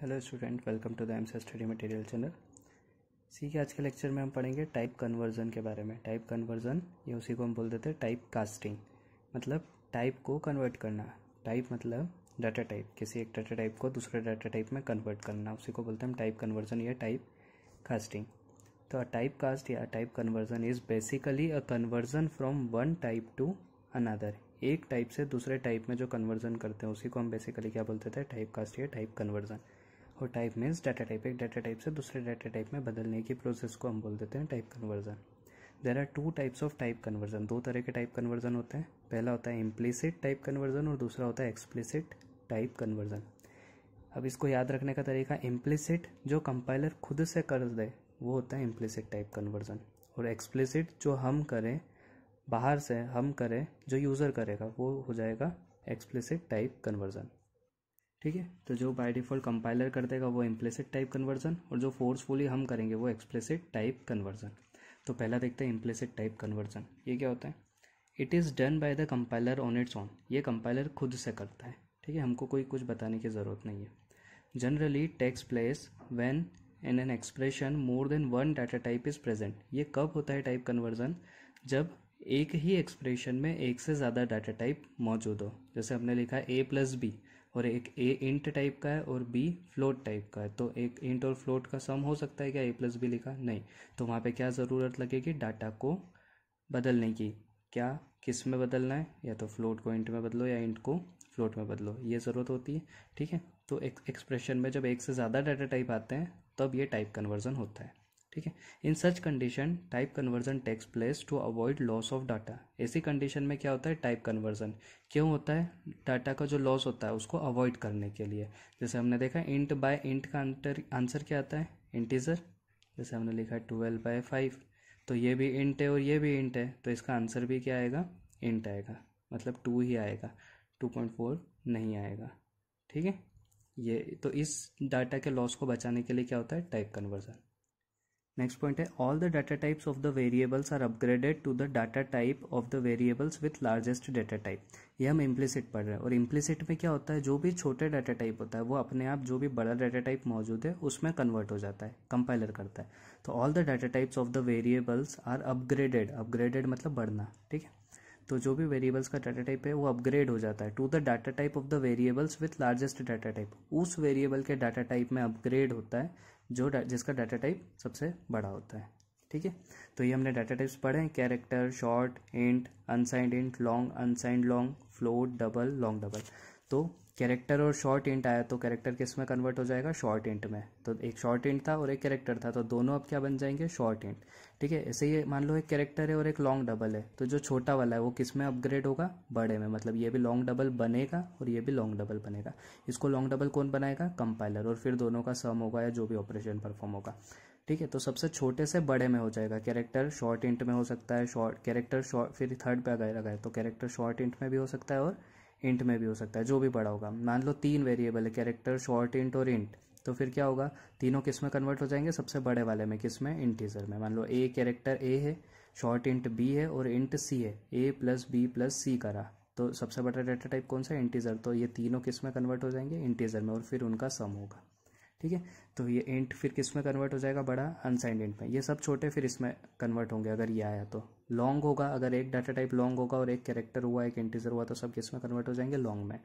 hello student welcome to the M study material channel सी के आज के लेक्चर में हम पढ़ेंगे टाइप कन्वर्जन के बारे में टाइप कन्वर्जन ये उसी को हम बोल देते हैं टाइप कास्टिंग मतलब टाइप को कन्वर्ट करना टाइप मतलब डाटा टाइप किसी एक डाटा टाइप को दूसरे डाटा टाइप में कन्वर्ट करना उसी को बोलते हैं हम टाइप कन्वर्जन या टाइप कास्टिंग तो अ टाइप कास्ट या type conversion is basically a conversion from one type to another एक टाइप से दूसरे टाइप में जो कन्वर्जन करते हैं उसी को हम बेसिकली क्या बोलते थे टाइप कास्ट या टाइप कन्वर्जन और टाइप मीन्स डाटा टाइप एक डाटा टाइप से दूसरे डाटा टाइप में बदलने की प्रोसेस को हम बोल देते हैं type conversion there are two types of type conversion दो तरह के टाइप कन्वर्जन होते हैं पहला होता है इम्प्लिसिट टाइप कन्वर्जन और दूसरा होता है एक्सप्लिसिट टाइप कन्वर्जन अब इसको याद रखने का तरीका इम्प्लिसिट जो कंपाइलर खुद से कर दे वो होता है इम्प्लिसिट टाइप कन्वर्जन और एक्सप्लिसिट जो हम करें बाहर से हम करें जो यूज़र करेगा वो हो जाएगा एक्सप्लिसिट टाइप कन्वर्जन ठीक है तो जो बाय डिफॉल्ट कंपाइलर कर देगा वो इम्प्लेसिड टाइप कन्वर्जन और जो फोर्सफुली हम करेंगे वो एक्सप्लेसिड टाइप कन्वर्जन तो पहला देखते हैं इम्प्लेसिड टाइप कन्वर्जन ये क्या होता है it is done by the compiler on its own ये कंपाइलर खुद से करता है ठीक है हमको कोई कुछ बताने की ज़रूरत नहीं है generally takes place when in an expression more than one data type is present ये कब होता है टाइप कन्वर्जन जब एक ही एक्सप्रेशन में एक से ज़्यादा डाटा टाइप मौजूद हो जैसे हमने लिखा ए प्लस बी और एक ए इंट टाइप का है और बी फ्लोट टाइप का है तो एक इंट और फ्लोट का सम हो सकता है क्या ए प्लस बी लिखा नहीं तो वहाँ पे क्या ज़रूरत लगेगी डाटा को बदलने की क्या किस में बदलना है या तो फ्लोट को इंट में बदलो या इंट को फ्लोट में बदलो ये ज़रूरत होती है ठीक है तो एक्सप्रेशन में जब एक से ज़्यादा डाटा टाइप आते हैं तब ये टाइप कन्वर्जन होता है ठीक है in such condition type conversion takes place to avoid loss of data ऐसी कंडीशन में क्या होता है टाइप कन्वर्जन क्यों होता है डाटा का जो लॉस होता है उसको अवॉइड करने के लिए जैसे हमने देखा इंट बाय इंट का आंसर क्या आता है इंटीजर जैसे हमने लिखा है ट्वेल्व बाय फाइव तो ये भी इंट है और ये भी इंट है तो इसका आंसर भी क्या आएगा इंट आएगा मतलब टू ही आएगा टू पॉइंट फोर नहीं आएगा ठीक है ये तो इस डाटा के लॉस को बचाने के लिए क्या होता है टाइप कन्वर्जन नेक्स्ट पॉइंट है all the data types of the variables are upgraded to the data type of the variables with largest data type ये हम इम्प्लिसिट पढ़ रहे हैं और इम्प्लिसिट में क्या होता है जो भी छोटे डाटा टाइप होता है वो अपने आप जो भी बड़ा डाटा टाइप मौजूद है उसमें कन्वर्ट हो जाता है कंपाइलर करता है तो all the data types of the variables are upgraded upgraded मतलब बढ़ना ठीक है तो जो भी वेरिएबल्स का डाटा टाइप है वो अपग्रेड हो जाता है to the data type of the variables with largest data type उस वेरिएबल के डाटा टाइप में अपग्रेड होता है जो जिसका डाटा टाइप सबसे बड़ा होता है ठीक है तो ये हमने डाटा टाइप्स पढ़े हैं character short int unsigned int long unsigned long float double long double तो कैरेक्टर और शॉर्ट इंट आया तो कैरेक्टर किस में कन्वर्ट हो जाएगा शॉर्ट इंट में तो एक शॉर्ट इंट था और एक कैरेक्टर था तो दोनों अब क्या बन जाएंगे शॉर्ट इंट ठीक है ऐसे ये मान लो एक कैरेक्टर है और एक लॉन्ग डबल है तो जो छोटा वाला है वो किस में अपग्रेड होगा बड़े में मतलब ये भी लॉन्ग डबल बनेगा और ये भी लॉन्ग डबल बनेगा इसको लॉन्ग डबल कौन बनाएगा कंपाइलर और फिर दोनों का सम होगा या जो भी ऑपरेशन परफॉर्म होगा ठीक है तो सबसे छोटे से बड़े में हो जाएगा कैरेक्टर शॉर्ट इंट में हो सकता है शॉर्ट कैरेक्टर शॉर्ट फिर थर्ड पे अगर गए तो कैरेक्टर शॉर्ट इंट में भी हो सकता है और इंट में भी हो सकता है जो भी बड़ा होगा मान लो तीन वेरिएबल है कैरेक्टर शॉर्ट इंट और इंट तो फिर क्या होगा तीनों किस में कन्वर्ट हो जाएंगे सबसे बड़े वाले में किस में इंटीजर में मान लो ए कैरेक्टर ए है शॉर्ट इंट बी है और इंट सी है A plus B plus C करा तो सबसे बड़ा डेटा टाइप कौन सा इंटीजर तो ये तीनों किस में कन्वर्ट हो जाएंगे इंटीजर में और फिर उनका सम होगा ठीक है तो ये इंट फिर किस में कन्वर्ट हो जाएगा बड़ा अनसाइंड इंट में ये सब छोटे फिर इसमें कन्वर्ट होंगे अगर ये आया तो लॉन्ग होगा अगर एक डाटा टाइप लॉन्ग होगा और एक कैरेक्टर हुआ एक इंटीजर हुआ तो सब किस में कन्वर्ट हो जाएंगे लॉन्ग में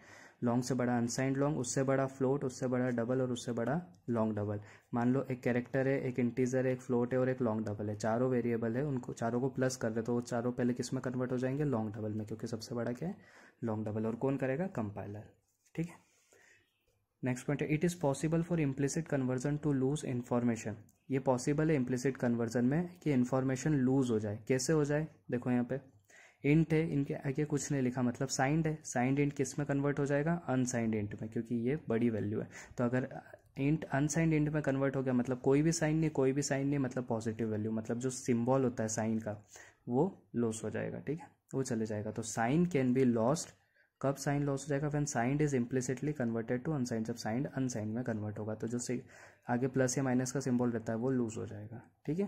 लॉन्ग से बड़ा अनसाइंड लॉन्ग उससे बड़ा फ्लोट उससे बड़ा डबल और उससे बड़ा लॉन्ग डबल मान लो एक कैरेक्टर है एक इंटीजर है एक फ्लोट है और एक लॉन्ग डबल है चारों वेरिएबल है उनको चारों को प्लस कर रहे तो वो चारों पहले किस में कन्वर्ट हो जाएंगे लॉन्ग डबल में क्योंकि सबसे बड़ा क्या है लॉन्ग डबल और कौन करेगा कंपाइलर ठीक है नेक्स्ट पॉइंट है it is possible for implicit conversion to lose information ये पॉसिबल है इम्प्लिसिट कन्वर्जन में कि इन्फॉर्मेशन लूज हो जाए कैसे हो जाए देखो यहाँ पे इंट है इनके आगे कुछ नहीं लिखा मतलब साइंड है साइंड इंट किस में कन्वर्ट हो जाएगा अनसाइंड इंट में क्योंकि ये बड़ी वैल्यू है तो अगर इंट अनसाइंड इंट में कन्वर्ट हो गया मतलब कोई भी साइन नहीं कोई भी साइन नहीं मतलब पॉजिटिव वैल्यू मतलब जो सिम्बॉल होता है साइन का वो लॉस हो जाएगा ठीक है वो चले जाएगा तो साइन कैन बी लॉस्ड कब साइन लॉस हो जाएगा when signed is implicitly converted to unsigned जब साइंड अनसाइंड में कन्वर्ट होगा तो जो आगे प्लस या माइनस का सिंबल रहता है वो लूज हो जाएगा ठीक है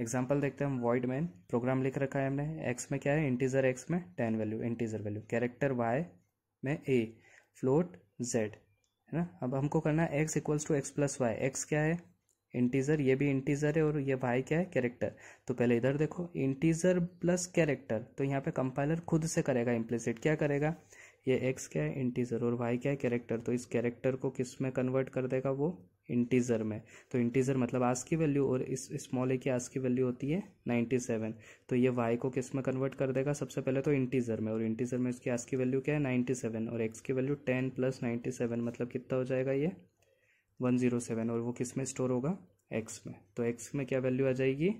एग्जाम्पल देखते हैं हम वॉइड मैन प्रोग्राम लिख रखा है हमने एक्स में क्या है इंटीजर एक्स में ten value integer value character Y में ए फ्लोट जेड है ना अब हमको करना है X equals to X plus Y X क्या है इंटीजर ये भी इंटीजर है और ये वाई क्या है कैरेक्टर तो पहले इधर देखो इंटीजर प्लस कैरेक्टर तो यहाँ पे कंपाइलर खुद से करेगा इम्प्लीसिट क्या करेगा ये एक्स क्या है इंटीजर और वाई क्या है कैरेक्टर तो इस कैरेक्टर को किस में कन्वर्ट कर देगा वो इंटीज़र में तो इंटीज़र मतलब आज की वैल्यू और इस स्मॉल ए की आज की वैल्यू होती है 97 तो ये वाई को किस में कन्वर्ट कर देगा सबसे पहले तो इंटीज़र में और इंटीज़र में इसकी आज की वैल्यू क्या है 97 और एक्स की वैल्यू 10 प्लस 97 मतलब कितना हो जाएगा ये 107 और वो किस में स्टोर होगा एक्स में तो एक्स में क्या वैल्यू आ जाएगी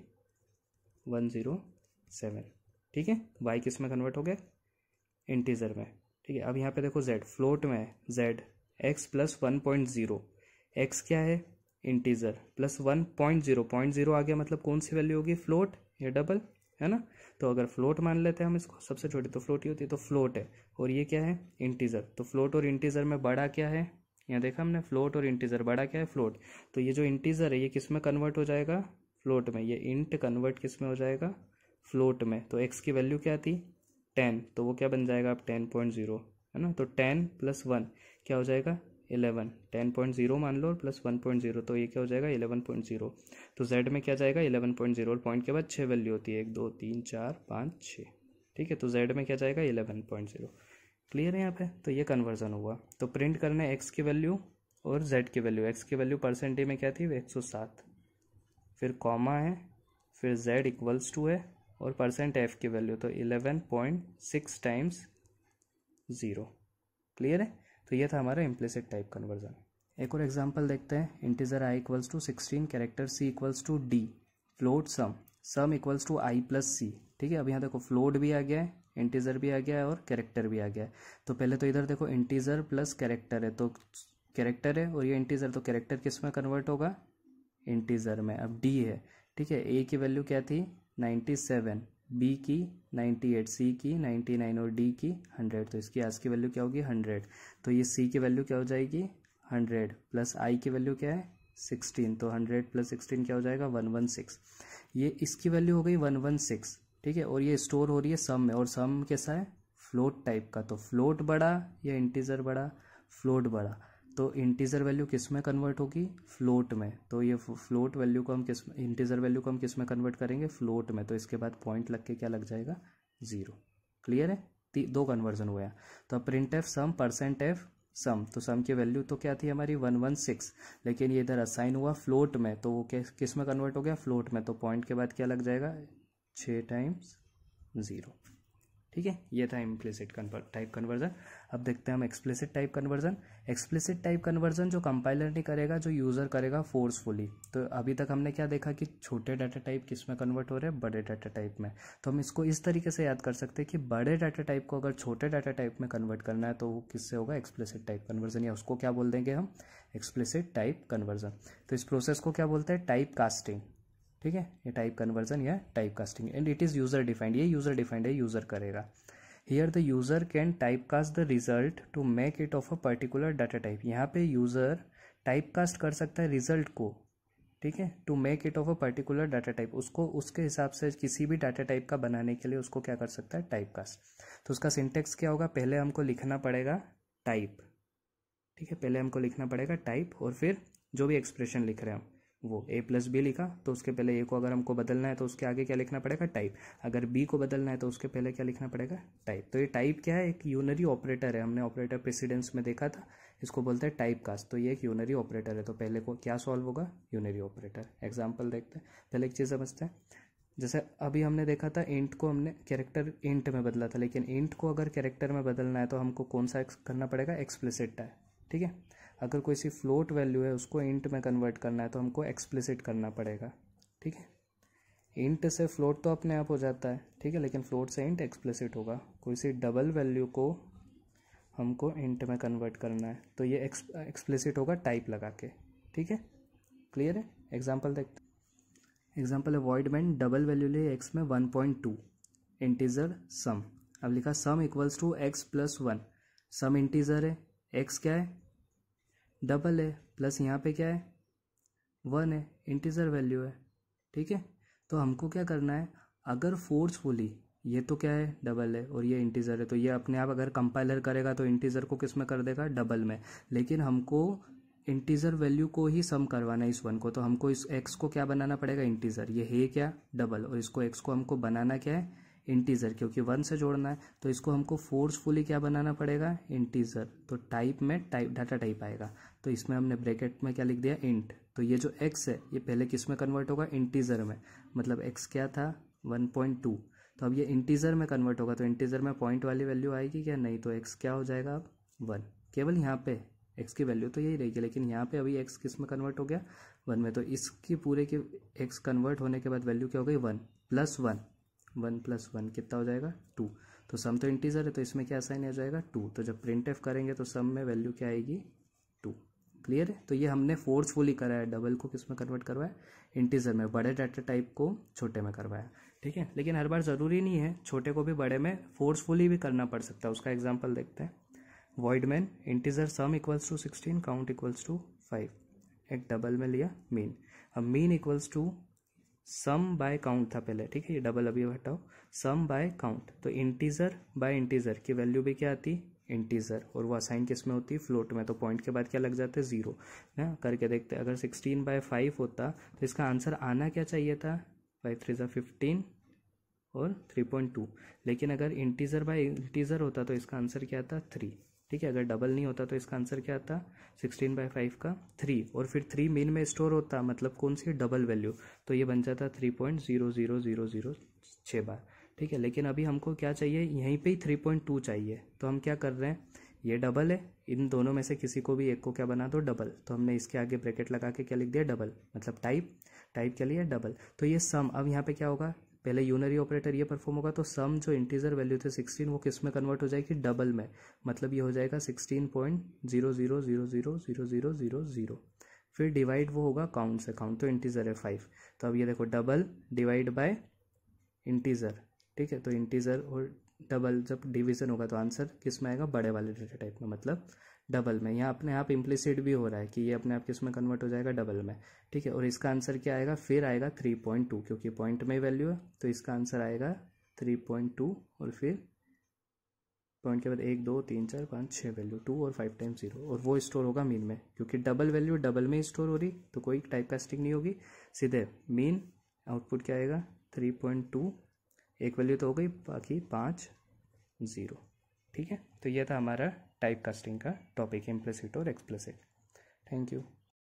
सेवन ठीक है वाई किस में कन्वर्ट हो गया इंटीज़र में ठीक है अब यहाँ पे देखो जेड फ्लोट में Z X plus one point zero X क्या है integer plus one point zero point zero आ गया मतलब कौन सी वैल्यू होगी फ्लोट या डबल है ना तो अगर फ्लोट मान लेते हैं हम इसको सबसे छोटी तो फ्लोट ही होती है तो फ्लोट है और ये क्या है इंटीजर तो फ्लोट और इंटीजर में बड़ा क्या है यहाँ देखा हमने फ्लोट और इंटीजर बड़ा क्या है फ्लोट तो ये जो इंटीजर है ये किस में कन्वर्ट हो जाएगा फ्लोट में ये इंट कन्वर्ट किस में हो जाएगा फ्लोट में तो एक्स की वैल्यू क्या थी टेन तो वो क्या बन जाएगा आप टेन पॉइंट जीरो है ना तो टेन प्लस वन क्या हो जाएगा इलेवन टेन पॉइंट जीरो मान लो और प्लस वन पॉइंट जीरो तो ये क्या हो जाएगा इलेवन पॉइंट जीरो तो जेड में क्या जाएगा इलेवन पॉइंट जीरो और पॉइंट के बाद छः वैल्यू होती है एक दो तीन चार पाँच छः ठीक है तो जेड में क्या जाएगा इलेवन पॉइंट जीरो क्लियर है यहाँ पे तो ये कन्वर्जन हुआ तो प्रिंट करना एक्स की वैल्यू और जेड की वैल्यू एक्स की वैल्यू परसेंटेज में क्या थी एक सौ सात फिर कॉमा है फिर जेड इक्वल्स टू है और परसेंट एफ की वैल्यू तो eleven point six times zero clear है तो ये था हमारा इम्प्लिसिट टाइप कन्वर्जन एक और एग्जाम्पल देखते हैं integer I equals to sixteen character C equals to D float sum sum equals to I plus C ठीक है अब यहाँ देखो फ्लोट भी आ गया है इंटीजर भी आ गया है और कैरेक्टर भी आ गया है तो पहले तो इधर देखो इंटीजर प्लस कैरेक्टर है तो कैरेक्टर है और ये इंटीजर तो कैरेक्टर किस में कन्वर्ट होगा इंटीजर में अब डी है ठीक है ए की वैल्यू क्या थी नाइन्टी सेवन बी की 98 सी की 99 और डी की 100 तो इसकी आज की वैल्यू क्या होगी 100 तो ये सी की वैल्यू क्या हो जाएगी 100 प्लस आई की वैल्यू क्या है 16 तो 100 प्लस 16 क्या हो जाएगा 116 ये इसकी वैल्यू हो गई 116 ठीक है और ये स्टोर हो रही है सम में और सम कैसा है फ्लोट टाइप का तो फ्लोट बड़ा या इंटीजर बड़ा फ्लोट बड़ा तो इंटीजर वैल्यू किस में कन्वर्ट होगी फ्लोट में तो ये फ्लोट वैल्यू को हम किस इंटीजर वैल्यू को हम किस में कन्वर्ट करेंगे फ्लोट में तो इसके बाद पॉइंट लग के क्या लग जाएगा ज़ीरो क्लियर है दो कन्वर्जन हुआ तो printf sum percent F sum तो सम की वैल्यू तो क्या थी हमारी वन वन सिक्स लेकिन ये इधर असाइन हुआ फ्लोट में तो वो किस में कन्वर्ट हो गया फ्लोट में तो पॉइंट के बाद क्या लग जाएगा छः टाइम्स ज़ीरो ठीक है ये था इम्प्लिसिट टाइप कन्वर्जन अब देखते हैं हम explicit type conversion explicit type conversion जो कंपाइलर नहीं करेगा जो यूज़र करेगा फोर्सफुली तो अभी तक हमने क्या देखा कि छोटे डाटा टाइप किस में कन्वर्ट हो रहे हैं बड़े डाटा टाइप में तो हम इसको इस तरीके से याद कर सकते हैं कि बड़े डाटा टाइप को अगर छोटे डाटा टाइप में कन्वर्ट करना है तो वो किससे होगा एक्सप्लिसिट टाइप कन्वर्जन या उसको क्या बोल देंगे हम एक्सप्लिसिट टाइप कन्वर्जन तो इस प्रोसेस को क्या बोलते हैं टाइप कास्टिंग ठीक है ये टाइप कन्वर्जन या type casting and it is user defined ये यूज़र डिफाइंड है यूज़र करेगा here the user can type cast the result to make it of a particular data type यहाँ पे यूज़र टाइप कास्ट कर सकता है result को ठीक है to make it of a particular data type उसको उसके हिसाब से किसी भी डाटा टाइप का बनाने के लिए उसको क्या कर सकता है टाइप कास्ट तो उसका सिंटेक्स क्या होगा पहले हमको लिखना पड़ेगा टाइप ठीक है पहले हमको लिखना पड़ेगा टाइप और फिर जो भी एक्सप्रेशन लिख रहे हैं हम वो ए प्लस बी लिखा तो उसके पहले ए को अगर हमको बदलना है तो उसके आगे क्या लिखना पड़ेगा टाइप अगर बी को बदलना है तो उसके पहले क्या लिखना पड़ेगा टाइप तो ये टाइप क्या है एक यूनरी ऑपरेटर है हमने ऑपरेटर प्रेसिडेंस में देखा था इसको बोलते हैं टाइप कास्ट तो ये एक यूनरी ऑपरेटर है तो पहले को क्या सॉल्व होगा यूनरी ऑपरेटर एग्जाम्पल देखते हैं पहले एक चीज़ समझते हैं जैसे अभी हमने देखा था इंट को हमने कैरेक्टर इंट में बदला था लेकिन इंट को अगर कैरेक्टर में बदलना है तो हमको कौन सा करना पड़ेगा एक्सप्लिसिट टाइप ठीक है अगर कोई सी फ्लोट वैल्यू है उसको इंट में कन्वर्ट करना है तो हमको एक्सप्लिसिट करना पड़ेगा ठीक है इंट से फ्लोट तो अपने आप हो जाता है ठीक है लेकिन फ्लोट से इंट एक्सप्लिसिट होगा कोई सी डबल वैल्यू को हमको इंट में कन्वर्ट करना है तो ये एक्सप्लिसिट होगा टाइप लगा के ठीक है क्लियर है एग्जाम्पल देखते एग्जाम्पल है वॉइड मैन डबल वैल्यू लिए एक्स में one point two integer sum अब लिखा sum equals to X plus one sum integer है एक्स क्या है डबल है प्लस यहाँ पे क्या है वन है इंटीजर वैल्यू है ठीक है तो हमको क्या करना है अगर फोर्सफुली ये तो क्या है डबल है और ये इंटीजर है तो ये अपने आप अगर कंपाइलर करेगा तो इंटीजर को किस में कर देगा डबल में लेकिन हमको इंटीजर वैल्यू को ही सम करवाना है इस वन को तो हमको इस एक्स को क्या बनाना पड़ेगा इंटीजर ये है क्या डबल और इसको एक्स को हमको बनाना क्या है इंटीजर क्योंकि वन से जोड़ना है तो इसको हमको फोर्सफुली क्या बनाना पड़ेगा इंटीजर तो टाइप में टाइप डाटा टाइप आएगा तो इसमें हमने ब्रैकेट में क्या लिख दिया इंट तो ये जो एक्स है ये पहले किस में कन्वर्ट होगा इंटीजर में मतलब एक्स क्या था वन पॉइंट टू तो अब ये इंटीजर में कन्वर्ट होगा तो इंटीजर में पॉइंट वाली वैल्यू आएगी क्या नहीं तो एक्स क्या हो जाएगा अब वन केवल यहाँ पे एक्स की वैल्यू तो यही रहेगी लेकिन यहाँ पे अभी एक्स किस में कन्वर्ट हो गया वन में तो इसकी पूरे की एक्स कन्वर्ट होने के बाद वैल्यू क्या हो गई one plus one one plus one कितना हो जाएगा टू तो सम तो इंटीजर है तो इसमें क्या साइन आ जाएगा टू तो जब प्रिंट एफ करेंगे तो सम में वैल्यू क्या आएगी टू क्लियर है तो ये हमने फोर्सफुली करा है डबल को किस में कन्वर्ट करवाया इंटीजर में बड़े डाटा टाइप को छोटे में करवाया ठीक है लेकिन हर बार ज़रूरी नहीं है छोटे को भी बड़े में फोर्सफुली भी करना पड़ सकता है उसका एग्जाम्पल देखते हैं void main integer sum equals to sixteen count equals to five एक डबल में लिया मीन अब mean equals to sum by count था पहले ठीक है ये डबल अभी हटाओ सम बाय काउंट तो इंटीजर बाय इंटीजर की वैल्यू भी क्या आती इंटीजर और वो असाइन किस में होती है फ्लोट में तो पॉइंट के बाद क्या लग जाते हैं ज़ीरो ना करके देखते अगर सिक्सटीन बाय फाइव होता तो इसका आंसर आना क्या चाहिए था बाई थ्री जो फिफ्टीन और थ्री पॉइंट टू लेकिन अगर इंटीज़र बाय इंटीज़र होता तो इसका आंसर क्या था थ्री ठीक है अगर डबल नहीं होता तो इसका आंसर क्या आता सिक्सटीन बाई फाइव का थ्री और फिर थ्री मेन में स्टोर होता मतलब कौन सी डबल वैल्यू तो ये बन जाता three point zero zero zero zero छः बार ठीक है लेकिन अभी हमको क्या चाहिए यहीं पे ही थ्री पॉइंट टू चाहिए तो हम क्या कर रहे हैं ये डबल है इन दोनों में से किसी को भी एक को क्या बना दो डबल तो हमने इसके आगे ब्रैकेट लगा के क्या लिख दिया डबल मतलब टाइप टाइप के लिए डबल तो ये सम अब यहाँ पे क्या होगा पहले यूनरी ऑपरेटर ये परफॉर्म होगा तो सम जो इंटीजर वैल्यू थे सिक्सटीन वो किस में कन्वर्ट हो जाएगी डबल में मतलब ये हो जाएगा sixteen point zero zero zero zero zero zero zero zero फिर डिवाइड वो होगा काउंट से काउंट तो इंटीजर है फाइव तो अब ये देखो डबल डिवाइड बाय इंटीजर ठीक है तो इंटीजर और डबल जब डिवीजन होगा तो आंसर किस में आएगा बड़े वाले डेटा टाइप में मतलब डबल में यहाँ अपने आप इम्प्लीसिड भी हो रहा है कि ये अपने आप किस में कन्वर्ट हो जाएगा डबल में ठीक है और इसका आंसर क्या आएगा फिर आएगा थ्री पॉइंट टू क्योंकि पॉइंट में वैल्यू है तो इसका आंसर आएगा थ्री पॉइंट टू और फिर पॉइंट के बाद एक दो तीन चार पाँच छः वैल्यू टू और फाइव टाइम जीरो और वो स्टोर होगा मीन में क्योंकि डबल वैल्यू डबल में स्टोर हो रही तो कोई टाइप कास्टिंग नहीं होगी सीधे मीन आउटपुट क्या आएगा थ्री पॉइंट टू एक वैल्यू तो हो गई बाकी पाँच ज़ीरो ठीक है तो यह था हमारा टाइप कास्टिंग का टॉपिक इम्प्लेसिट और एक्सप्लेसिट थैंक यू